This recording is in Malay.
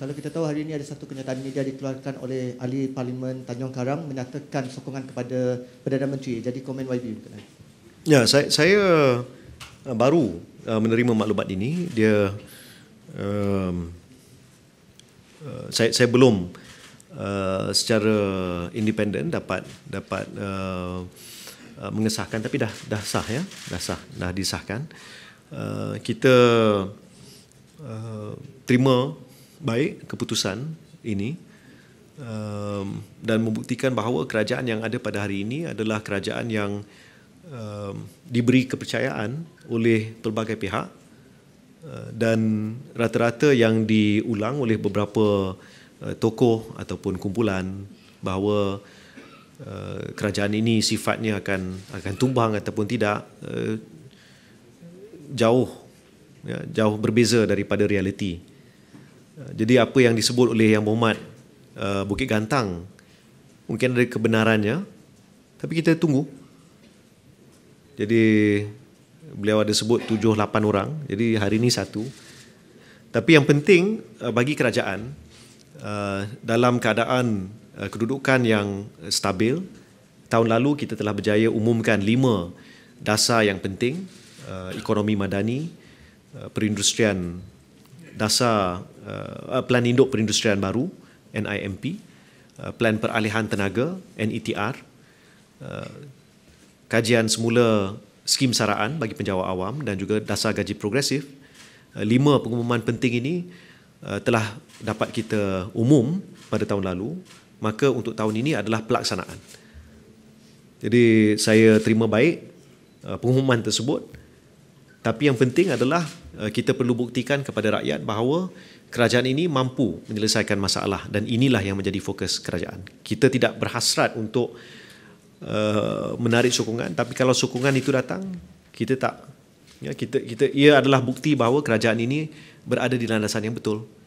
kalau kita tahu hari ini ada satu kenyataan media dikeluarkan oleh ahli parlimen Tanjung Karang menyatakan sokongan kepada Perdana Menteri. Jadi komen YB berkenaan. Ya, saya, saya uh, baru uh, menerima maklumat ini. Dia um, uh, saya, saya belum uh, secara independen dapat dapat uh, mengesahkan tapi dah dah sah ya. Dah sah, dah disahkan. Uh, kita uh, terima baik keputusan ini um, dan membuktikan bahawa kerajaan yang ada pada hari ini adalah kerajaan yang um, diberi kepercayaan oleh pelbagai pihak uh, dan rata-rata yang diulang oleh beberapa uh, tokoh ataupun kumpulan bahawa uh, kerajaan ini sifatnya akan akan tumbang ataupun tidak uh, jauh ya, jauh berbeza daripada realiti Eh, jadi apa yang disebut oleh Yang Berhormat eh, Bukit Gantang mungkin ada kebenarannya tapi kita tunggu. Jadi beliau ada sebut 7 8 orang. Jadi hari ini satu. Tapi yang penting eh, bagi kerajaan dalam keadaan kedudukan yang stabil tahun lalu kita telah berjaya umumkan lima dasar yang penting ekonomi madani perindustrian dasar Uh, uh, Plan Induk Perindustrian Baru NIMP uh, Plan Peralihan Tenaga NETR uh, kajian semula skim saraan bagi penjawat awam dan juga dasar gaji progresif uh, lima pengumuman penting ini uh, telah dapat kita umum pada tahun lalu maka untuk tahun ini adalah pelaksanaan jadi saya terima baik pengumuman tersebut tapi yang penting adalah kita perlu buktikan kepada rakyat bahawa kerajaan ini mampu menyelesaikan masalah dan inilah yang menjadi fokus kerajaan. Kita tidak berhasrat untuk uh, menarik sokongan tapi kalau sokongan itu datang kita tak ya kita kita ia adalah bukti bahawa kerajaan ini berada di landasan yang betul.